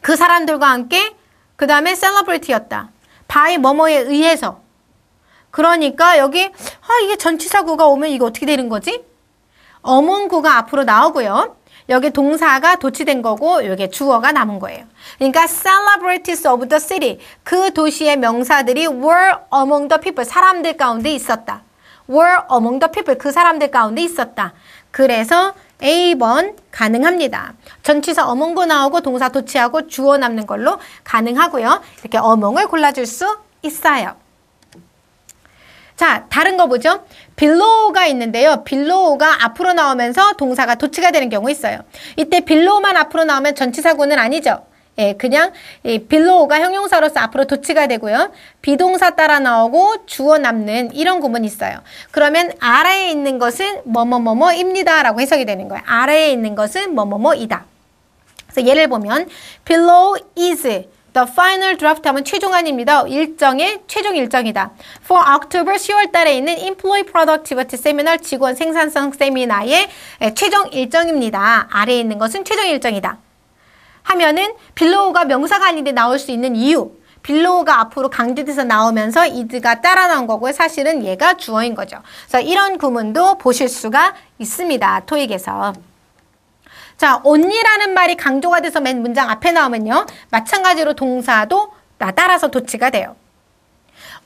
그 사람들과 함께 그 다음에 celebrate였다. by 뭐뭐에 의해서. 그러니까 여기 아 이게 전치사구가 오면 이거 어떻게 되는 거지? 어문구가 앞으로 나오고요. 여기 동사가 도치된 거고 여기 주어가 남은 거예요. 그러니까 celebrities of the city 그 도시의 명사들이 were among the people 사람들 가운데 있었다. were among the people 그 사람들 가운데 있었다. 그래서 A번 가능합니다. 전치사 a m o 구 나오고 동사 도치하고 주어 남는 걸로 가능하고요. 이렇게 어몽을 골라줄 수 있어요. 자, 다른 거 보죠. 빌로우가 있는데요. 빌로우가 앞으로 나오면서 동사가 도치가 되는 경우 있어요. 이때 빌로우만 앞으로 나오면 전치사구는 아니죠. 예, 그냥 이 빌로우가 형용사로서 앞으로 도치가 되고요. 비동사 따라 나오고 주어 남는 이런 구문이 있어요. 그러면 아래에 있는 것은 뭐뭐뭐뭐입니다. 라고 해석이 되는 거예요. 아래에 있는 것은 뭐뭐뭐이다. 그래서 예를 보면 below is The final draft 하면 최종안입니다. 일정의 최종 일정이다. For October 10월 달에 있는 Employee Productivity Seminar 직원 생산성 세미나의 최종 일정입니다. 아래에 있는 것은 최종 일정이다. 하면은 빌로우가 명사가 아닌데 나올 수 있는 이유 빌로우가 앞으로 강조돼서 나오면서 이드가 따라 나온 거고 사실은 얘가 주어인 거죠. 그래서 이런 구문도 보실 수가 있습니다. 토익에서. 자, 언니라는 말이 강조가 돼서 맨 문장 앞에 나오면요. 마찬가지로 동사도 나 따라서 도치가 돼요.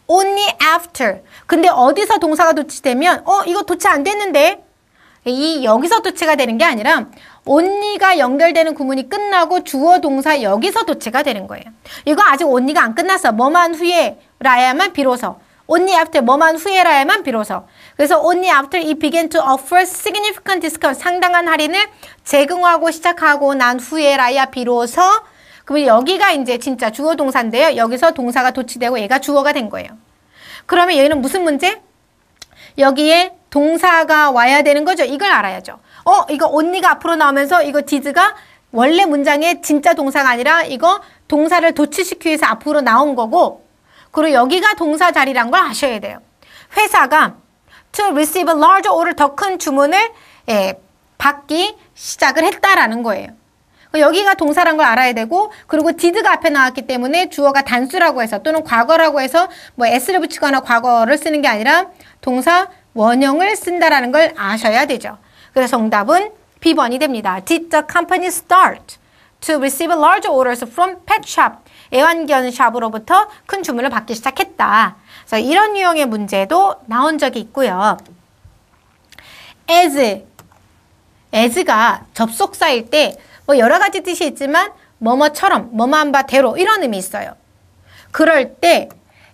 only after. 근데 어디서 동사가 도치되면 어, 이거 도치 안 됐는데. 이 여기서 도치가 되는 게 아니라 언니가 연결되는 구문이 끝나고 주어 동사 여기서 도치가 되는 거예요. 이거 아직 언니가 안 끝났어. 뭐만 후에 라야만 비로소 only after 뭐만 후에라에만 비로소. 그래서 only after it began to offer significant discount 상당한 할인을 제공하고 시작하고 난 후에라야 비로소 그러면 여기가 이제 진짜 주어 동사인데요. 여기서 동사가 도치되고 얘가 주어가 된 거예요. 그러면 여기는 무슨 문제? 여기에 동사가 와야 되는 거죠. 이걸 알아야죠. 어, 이거 언니가 앞으로 나오면서 이거 디즈가 원래 문장에 진짜 동사가 아니라 이거 동사를 도치시키기 위해서 앞으로 나온 거고 그리고 여기가 동사 자리란 걸 아셔야 돼요. 회사가 to receive a large order 더 큰 주문을 예, 받기 시작을 했다라는 거예요. 여기가 동사란 걸 알아야 되고 그리고 did가 앞에 나왔기 때문에 주어가 단수라고 해서 또는 과거라고 해서 뭐 s를 붙이거나 과거를 쓰는 게 아니라 동사 원형을 쓴다라는 걸 아셔야 되죠. 그래서 정답은 B번이 됩니다. Did the company start to receive large orders from pet shop 애완견샵으로부터 큰 주문을 받기 시작했다. 그래서 이런 유형의 문제도 나온 적이 있고요. as, as가 접속사일 때 뭐 여러 가지 뜻이 있지만 뭐뭐처럼, 뭐뭐한 바대로 이런 의미 있어요. 그럴 때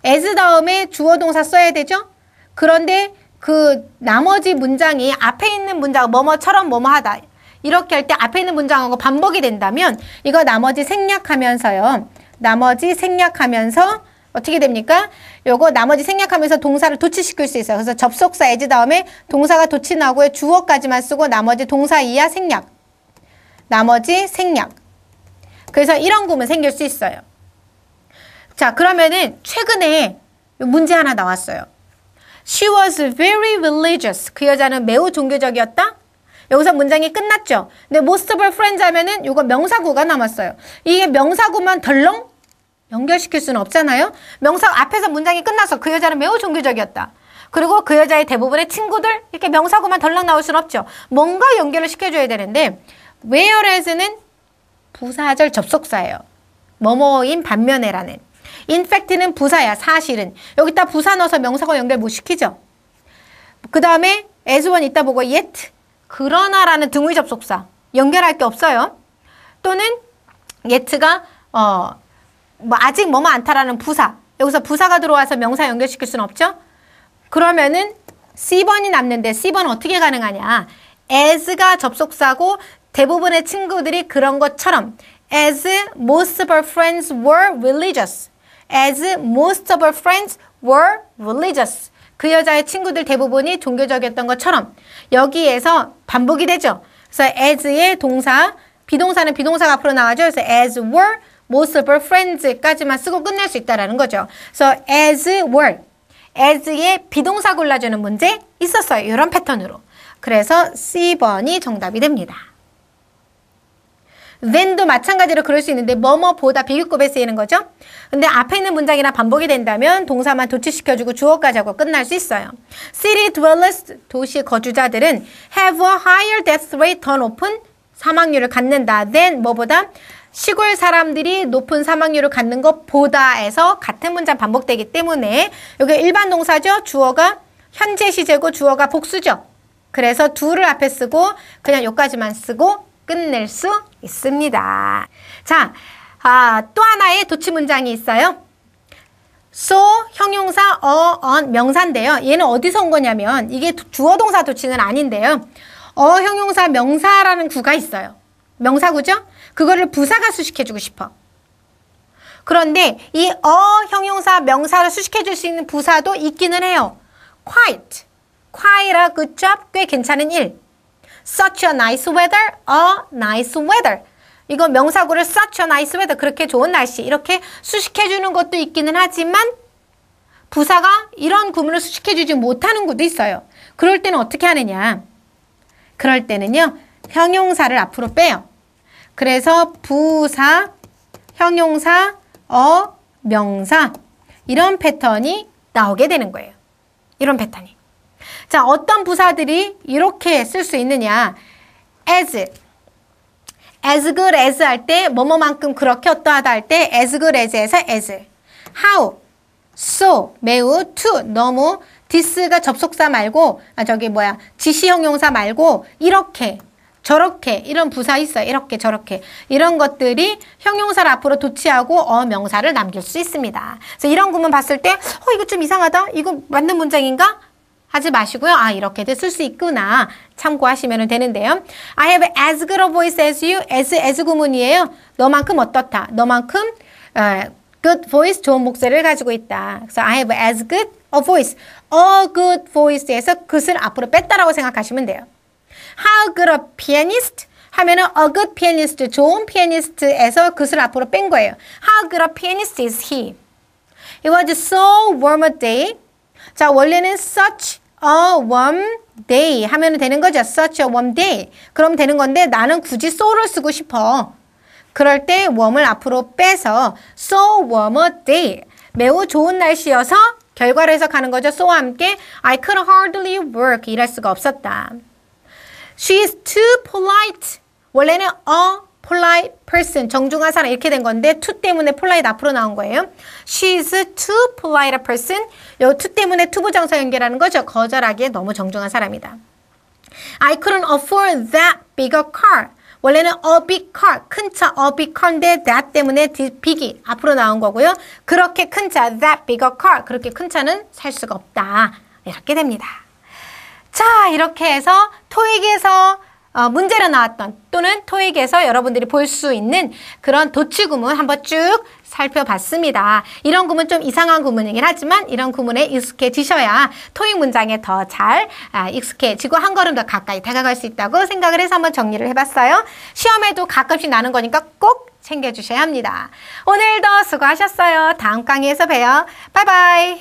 as 다음에 주어 동사 써야 되죠? 그런데 그 나머지 문장이 앞에 있는 문장 뭐뭐처럼 뭐뭐하다 이렇게 할 때 앞에 있는 문장하고 반복이 된다면 이거 나머지 생략하면서요. 나머지 생략하면서 어떻게 됩니까? 요거 나머지 생략하면서 동사를 도치시킬 수 있어요. 그래서 접속사 에지 다음에 동사가 도치 나고의 주어까지만 쓰고 나머지 동사 이하 생략. 나머지 생략. 그래서 이런 구문 생길 수 있어요. 자, 그러면은 최근에 문제 하나 나왔어요. She was very religious. 그 여자는 매우 종교적이었다? 여기서 문장이 끝났죠. 근데 most of her friends 하면은 요거 명사구가 남았어요. 이게 명사구만 덜렁 연결시킬 수는 없잖아요. 명석 앞에서 문장이 끝나서 그 여자는 매우 종교적이었다. 그리고 그 여자의 대부분의 친구들 이렇게 명사구만 덜렁 나올 순 없죠. 뭔가 연결을 시켜줘야 되는데 whereas는 부사절 접속사예요. 뭐뭐인 반면에라는. in fact는 부사야 사실은. 여기다 부사 넣어서 명사구 연결 못 시키죠. 그 다음에 as1 있다 보고 yet 그러나라는 등의 접속사 연결할 게 없어요. 또는 yet가 어뭐 아직 뭐뭐 않다라는 부사. 여기서 부사가 들어와서 명사 연결시킬 순 없죠? 그러면은 C번이 남는데 C번 어떻게 가능하냐. as가 접속사고 대부분의 친구들이 그런 것처럼 as most of our friends were religious. as most of our friends were religious. 그 여자의 친구들 대부분이 종교적이었던 것처럼 여기에서 반복이 되죠. 그래서 as의 동사, 비동사는 비동사가 앞으로 나와죠. 그래서 as were most of o u friends까지만 쓰고 끝낼 수있다는 거죠. So as were, as의 비동사 골라주는 문제 있었어요. 이런 패턴으로. 그래서 C번이 정답이 됩니다. then도 마찬가지로 그럴 수 있는데 뭐뭐보다 비교급에 쓰이는 거죠. 근데 앞에 있는 문장이나 반복이 된다면 동사만 도치시켜주고 주어까지 하고 끝날 수 있어요. City dwellers, 도시 거주자들은 have a higher death rate, 더 높은 사망률을 갖는다. than 뭐보다 시골 사람들이 높은 사망률을 갖는 것보다에서 같은 문장 반복되기 때문에 여기 일반 동사죠. 주어가 현재 시제고 주어가 복수죠. 그래서 둘을 앞에 쓰고 그냥 여기까지만 쓰고 끝낼 수 있습니다. 자, 아, 또 하나의 도치 문장이 있어요. so 형용사 어, on 명사인데요. 얘는 어디서 온 거냐면 이게 주어 동사 도치는 아닌데요. 어 형용사 명사라는 구가 있어요. 명사구죠? 그거를 부사가 수식해주고 싶어. 그런데 이 어 형용사 명사를 수식해줄 수 있는 부사도 있기는 해요. quite, quite a 그 good job, 꽤 괜찮은 일. such a nice weather, a nice weather. 이거 명사구를 such a nice weather, 그렇게 좋은 날씨 이렇게 수식해주는 것도 있기는 하지만 부사가 이런 구문을 수식해주지 못하는 것도 있어요. 그럴 때는 어떻게 하느냐? 그럴 때는요, 형용사를 앞으로 빼요. 그래서 부사, 형용사, 어, 명사 이런 패턴이 나오게 되는 거예요. 이런 패턴이. 자, 어떤 부사들이 이렇게 쓸 수 있느냐. as, as good as 할 때 뭐뭐만큼 그렇게 어떠하다 할 때 as good as에서 as. how, so, 매우, to, 너무, this가 접속사 말고 아 저기 뭐야 지시형용사 말고 이렇게 저렇게 이런 부사 있어요. 이렇게 저렇게 이런 것들이 형용사를 앞으로 도치하고 어 명사를 남길 수 있습니다. 그래서 이런 구문 봤을 때 어 이거 좀 이상하다. 이거 맞는 문장인가? 하지 마시고요. 아 이렇게도 쓸 수 있구나 참고하시면 되는데요. I have as good a voice as you. as as 구문이에요. 너만큼 어떻다. 너만큼 어, good voice 좋은 목소리를 가지고 있다. 그래서 I have as good a voice. a good voice에서 good을 앞으로 뺐다라고 생각하시면 돼요. how good a pianist 하면은 a good pianist, 좋은 피아니스트에서 그것을 앞으로 뺀 거예요. How good a pianist is he? It was so warm a day. 자, 원래는 such a warm day 하면 되는 거죠. such a warm day. 그럼 되는 건데 나는 굳이 so를 쓰고 싶어. 그럴 때 warm을 앞으로 빼서 so warm a day. 매우 좋은 날씨여서 결과를 해석하는 거죠. so와 함께 I could hardly work 일할 수가 없었다. She is too polite. 원래는 a polite person, 정중한 사람 이렇게 된 건데 to 때문에 polite 앞으로 나온 거예요. She is too polite a person. 요 to 때문에 to 부정사 연결하는 거죠. 거절하기에 너무 정중한 사람이다. I couldn't afford that big a car. 원래는 a big car, 큰 차, a big car인데 that 때문에 big이 앞으로 나온 거고요. 그렇게 큰 차, that big a car, 그렇게 큰 차는 살 수가 없다. 이렇게 됩니다. 자, 이렇게 해서 토익에서 어, 문제로 나왔던 또는 토익에서 여러분들이 볼 수 있는 그런 도치 구문 한번 쭉 살펴봤습니다. 이런 구문 좀 이상한 구문이긴 하지만 이런 구문에 익숙해지셔야 토익 문장에 더 잘 아, 익숙해지고 한 걸음 더 가까이 다가갈 수 있다고 생각을 해서 한번 정리를 해봤어요. 시험에도 가끔씩 나는 거니까 꼭 챙겨주셔야 합니다. 오늘도 수고하셨어요. 다음 강의에서 봬요. 바이바이.